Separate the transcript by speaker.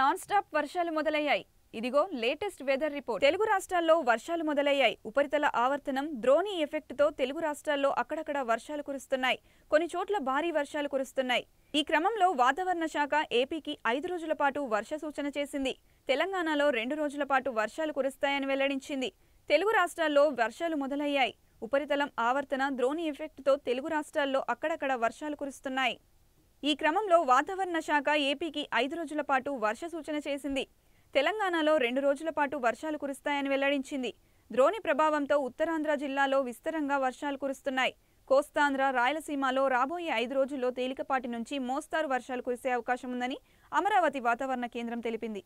Speaker 1: non stop వర్షాలు మొదలయ్యాయి ఇదిగో లేటెస్ట్ వెదర్ రిపోర్ట్ తెలుగు రాష్ట్రాల్లో వర్షాలు మొదలయ్యాయి ఉపరితల ఆవర్తనం ద్రోణి ఎఫెక్ట్తో తెలుగు రాష్ట్రాల్లో అక్కడక్కడ వర్షాలు కురుస్తున్నాయి కొన్ని చోట్ల భారీ వర్షాలు కురుస్తున్నాయి ఈ క్రమంలో వాతావరణ శాఖ ఏపీకి ఐదు రోజుల పాటు వర్ష సూచన చేసింది తెలంగాణలో రెండు రోజుల పాటు వర్షాలు కురుస్తాయని వెల్లడించింది తెలుగు రాష్ట్రాల్లో వర్షాలు మొదలయ్యాయి ఉపరితలం ఆవర్తన ద్రోణి ఎఫెక్ట్తో తెలుగు రాష్ట్రాల్లో అక్కడక్కడ వర్షాలు కురుస్తున్నాయి ఈ క్రమంలో వాతావరణ శాఖ ఏపీకి ఐదు రోజుల పాటు వర్ష సూచన చేసింది తెలంగాణలో రెండు రోజుల పాటు వర్షాలు కురుస్తాయని వెల్లడించింది ద్రోణి ప్రభావంతో ఉత్తరాంధ్ర జిల్లాలో విస్తరంగా వర్షాలు కురుస్తున్నాయి కోస్తాంధ్ర రాయలసీమలో రాబోయే ఐదు రోజుల్లో తేలికపాటి నుంచి మోస్తారు వర్షాలు కురిసే అవకాశం ఉందని అమరావతి వాతావరణ కేంద్రం తెలిపింది